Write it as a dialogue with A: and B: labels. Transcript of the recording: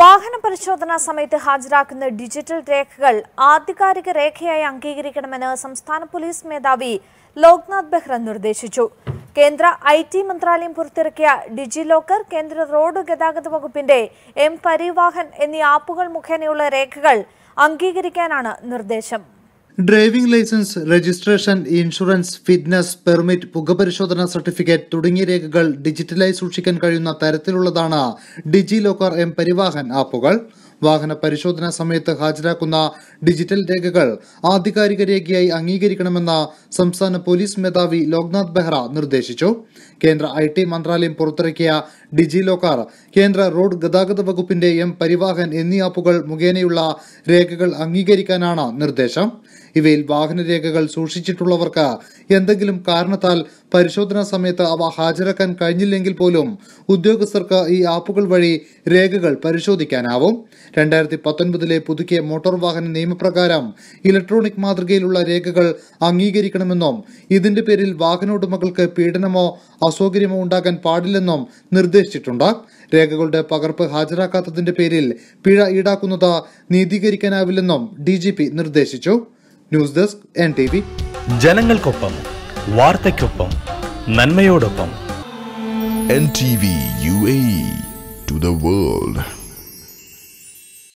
A: വാഹന പരിശോധനാ സമയത്ത് ഹാജരാക്കുന്ന ഡിജിറ്റൽ രേഖകൾ ആധികാരിക രേഖയായി അംഗീകരിക്കണമെന്ന് സംസ്ഥാന പോലീസ് മേധാവി ലോക്നാഥ് ബെഹ്റ നിർദ്ദേശിച്ചു കേന്ദ്ര ഐ ടി മന്ത്രാലയം പുറത്തിറക്കിയ ഡിജി ലോക്കർ കേന്ദ്ര റോഡ് ഗതാഗത വകുപ്പിന്റെ എം പരിവാഹൻ എന്നീ ആപ്പുകൾ മുഖേനയുള്ള രേഖകൾ അംഗീകരിക്കാനാണ് നിർദ്ദേശം
B: driving licence registration insurance fitness permit പുകപരിശോധന സർട്ടിഫിക്കറ്റ് തുടങ്ങിയ രേഖകൾ ഡിജിറ്റലായി സൂക്ഷിക്കാൻ കഴിയുന്ന തരത്തിലുള്ളതാണ് ഡിജി ലോക്കർ എം പരിവാഹൻ ആപ്പുകൾ വാഹന പരിശോധനാ സമയത്ത് ഹാജരാക്കുന്ന ഡിജിറ്റൽ രേഖകൾ ആധികാരിക രേഖയായി അംഗീകരിക്കണമെന്ന് സംസ്ഥാന പോലീസ് മേധാവി ലോക്നാഥ് ബെഹ്റ നിർദ്ദേശിച്ചു കേന്ദ്ര ഐ ടി മന്ത്രാലയം പുറത്തിറക്കിയ ഡിജി ലോക്കർ കേന്ദ്ര റോഡ് ഗതാഗത വകുപ്പിന്റെ എം പരിവാഹൻ എന്നീ ആപ്പുകൾ മുഖേനയുള്ള രേഖകൾ അംഗീകരിക്കാനാണ് നിർദ്ദേശം ഇവയിൽ വാഹനരേഖകൾ സൂക്ഷിച്ചിട്ടുള്ളവർക്ക് എന്തെങ്കിലും കാരണത്താൽ പരിശോധനാ സമയത്ത് അവ ഹാജരാക്കാൻ കഴിഞ്ഞില്ലെങ്കിൽ പോലും ഉദ്യോഗസ്ഥർക്ക് ഈ ആപ്പുകൾ വഴി രേഖകൾ പരിശോധിക്കാനാവും രണ്ടായിരത്തി പത്തൊൻപതിലെ പുതുക്കിയ മോട്ടോർ വാഹന നിയമപ്രകാരം ഇലക്ട്രോണിക് മാതൃകയിലുള്ള രേഖകൾ അംഗീകരിക്കണമെന്നും ഇതിന്റെ പേരിൽ വാഹന ഉടമകൾക്ക് പീഡനമോ അസൗകര്യമോ ഉണ്ടാകാൻ പാടില്ലെന്നും നിർദ്ദേശം നിർദ്ദേശിച്ചിട്ടുണ്ട് രേഖകളുടെ പകർപ്പ് ഹാജരാക്കാത്തതിന്റെ പേരിൽ പിഴ ഈടാക്കുന്നത് നീതീകരിക്കാനാവില്ലെന്നും ഡി ജി പി നിർദ്ദേശിച്ചു news desk N T V ജനങ്ങൾക്കൊപ്പം വാർത്തയ്ക്കൊപ്പം നന്മയോടൊപ്പം
A: N T V U A to the world